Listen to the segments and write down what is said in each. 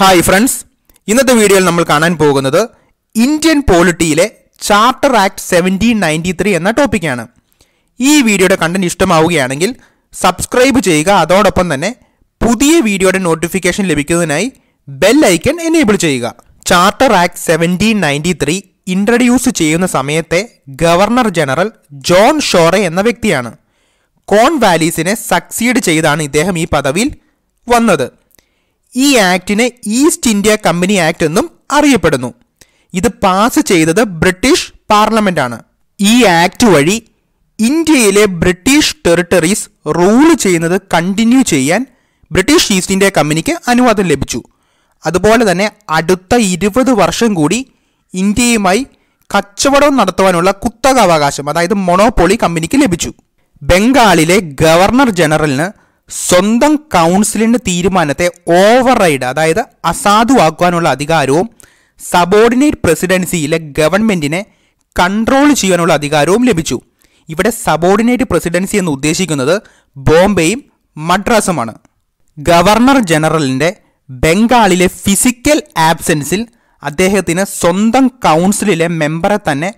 hi friends ഇന്നത്തെ വീഡിയോയിൽ നമ്മൾ കാണാൻ പോകുന്നത് ഇന്ത്യൻ പോളിറ്റിയിലെ charter act seventeen ninety three എന്ന ടോപ്പിക്കാണ് ഈ വീഡിയോയുടെ കണ്ടന്റ് ഇഷ്ടമാവുകയാണെങ്കിൽ സബ്സ്ക്രൈബ് ചെയ്യുക അതോടൊപ്പം തന്നെ പുതിയ വീഡിയോയുടെ നോട്ടിഫിക്കേഷൻ ലഭിക്കുന്നതിനായി ബെൽ ഐക്കൺ എനേബിൾ ചെയ്യുക charter act seventeen ninety three introduce ചെയ്യുന്ന സമയത്തെ ഗവർണർ ജനറൽ ജോൺ ഷോറെ എന്ന വ്യക്തിയാണ് കോൺ വാലീസിനെ സക്സീഡ് ചെയ്താണ് ഇദ്ദേഹം ഈ പദവിയിൽ വന്നത് ഈ ആക്ടിനെ ഈസ്റ്റ് ഇന്ത്യ കമ്പനി ആക്ട് എന്നും അറിയപ്പെടുന്നു ഇത് പാസ് ചെയ്തത് ബ്രിട്ടീഷ് പാർലമെൻ്റാണ് ഈ ആക്ട് വഴി ഇന്ത്യയിലെ ബ്രിട്ടീഷ് ടെറിട്ടറീസ് റൂൾ ചെയ്യുന്നത് കണ്ടിന്യൂ ചെയ്യാൻ ബ്രിട്ടീഷ് ഈസ്റ്റ് ഇന്ത്യ കമ്പനിക്ക് അനുവാദം ലഭിച്ചു അതുപോലെ തന്നെ അടുത്ത ഇരുപത് വർഷം കൂടി ഇന്ത്യയുമായി കച്ചവടം നടത്തുവാനുള്ള കുത്തകാവകാശം അതായത് മൊണോപോളി കമ്പനിക്ക് ലഭിച്ചു ബംഗാളിലെ ഗവർണർ ജനറലിന് സ്വന്തം കൗൺസിലിൻ്റെ തീരുമാനത്തെ ഓവർ റൈഡ് അതായത് അസാധുവാക്കുവാനുള്ള അധികാരവും സബോർഡിനേറ്റ് പ്രസിഡൻസിയിലെ ഗവൺമെൻറ്റിനെ കൺട്രോൾ ചെയ്യാനുള്ള അധികാരവും ലഭിച്ചു ഇവിടെ സബോർഡിനേറ്റ് പ്രസിഡൻസി എന്ന് ഉദ്ദേശിക്കുന്നത് ബോംബെയും മദ്രാസുമാണ് ഗവർണർ ജനറലിൻ്റെ ബംഗാളിലെ ഫിസിക്കൽ ആബ്സെൻസിൽ അദ്ദേഹത്തിന് സ്വന്തം കൗൺസിലിലെ മെമ്പറെ തന്നെ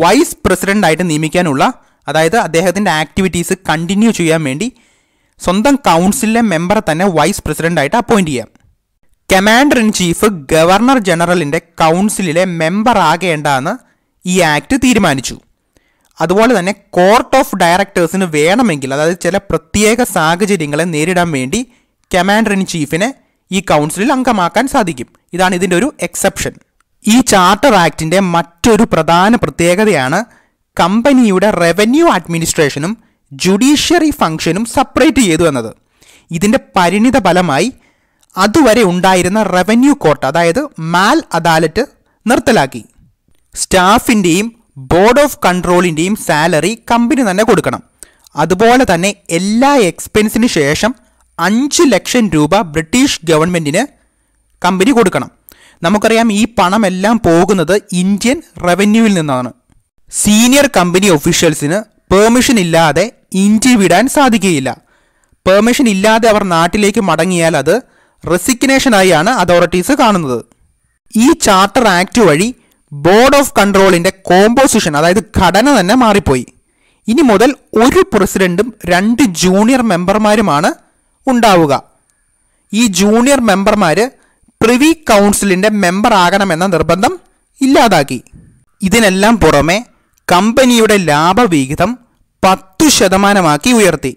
വൈസ് പ്രസിഡൻ്റായിട്ട് നിയമിക്കാനുള്ള അതായത് അദ്ദേഹത്തിൻ്റെ ആക്ടിവിറ്റീസ് കണ്ടിന്യൂ ചെയ്യാൻ വേണ്ടി സ്വന്തം കൗൺസിലിലെ മെമ്പറെ തന്നെ വൈസ് പ്രസിഡന്റായിട്ട് അപ്പോയിന്റ് ചെയ്യാം കമാൻഡർ ഇൻ ചീഫ് ഗവർണർ ജനറലിൻ്റെ കൗൺസിലിലെ മെമ്പർ ആകേണ്ടെന്ന് ഈ ആക്ട് തീരുമാനിച്ചു അതുപോലെ തന്നെ കോർട്ട് ഓഫ് ഡയറക്ടേഴ്സിന് വേണമെങ്കിൽ അതായത് ചില പ്രത്യേക സാഹചര്യങ്ങളെ നേരിടാൻ വേണ്ടി കമാൻഡർ ഇൻ ചീഫിനെ ഈ കൗൺസിലിൽ അംഗമാക്കാൻ സാധിക്കും ഇതാണ് ഇതിൻ്റെ ഒരു എക്സെപ്ഷൻ ഈ ചാർട്ടർ ആക്ടിൻ്റെ മറ്റൊരു പ്രധാന പ്രത്യേകതയാണ് കമ്പനിയുടെ റവന്യൂ അഡ്മിനിസ്ട്രേഷനും ജുഡീഷ്യറി ഫംഗ്ഷനും സെപ്പറേറ്റ് ചെയ്തു എന്നത് ഇതിൻ്റെ പരിണിത ഫലമായി അതുവരെ ഉണ്ടായിരുന്ന റവന്യൂ കോർട്ട് അതായത് മാൽ അദാലത്ത് നിർത്തലാക്കി സ്റ്റാഫിൻ്റെയും ബോർഡ് ഓഫ് കൺട്രോളിൻ്റെയും സാലറി കമ്പനി തന്നെ കൊടുക്കണം അതുപോലെ തന്നെ എല്ലാ എക്സ്പെൻസിന് ശേഷം അഞ്ച് ലക്ഷം രൂപ ബ്രിട്ടീഷ് ഗവൺമെൻറ്റിന് കമ്പനി കൊടുക്കണം നമുക്കറിയാം ഈ പണമെല്ലാം പോകുന്നത് ഇന്ത്യൻ റവന്യൂവിൽ നിന്നാണ് സീനിയർ കമ്പനി ഒഫീഷ്യൽസിന് പെർമിഷൻ ഇല്ലാതെ ഇന്ത്യ വിടാൻ സാധിക്കുകയില്ല പെർമിഷൻ ഇല്ലാതെ അവർ നാട്ടിലേക്ക് മടങ്ങിയാൽ അത് റെസിഗ്നേഷനായാണ് അതോറിറ്റീസ് കാണുന്നത് ഈ ചാർട്ടർ ആക്ട് വഴി ബോർഡ് ഓഫ് കൺട്രോളിൻ്റെ കോമ്പോസിഷൻ അതായത് ഘടന തന്നെ മാറിപ്പോയി ഇനി മുതൽ ഒരു പ്രസിഡൻറ്റും രണ്ട് ജൂനിയർ മെമ്പർമാരുമാണ് ഉണ്ടാവുക ഈ ജൂനിയർ മെമ്പർമാർ പ്രിവി കൗൺസിലിൻ്റെ മെമ്പർ ആകണമെന്ന നിർബന്ധം ഇല്ലാതാക്കി ഇതിനെല്ലാം പുറമെ കമ്പനിയുടെ ലാഭവിഹിതം പത്തു ശതമാനമാക്കി ഉയർത്തി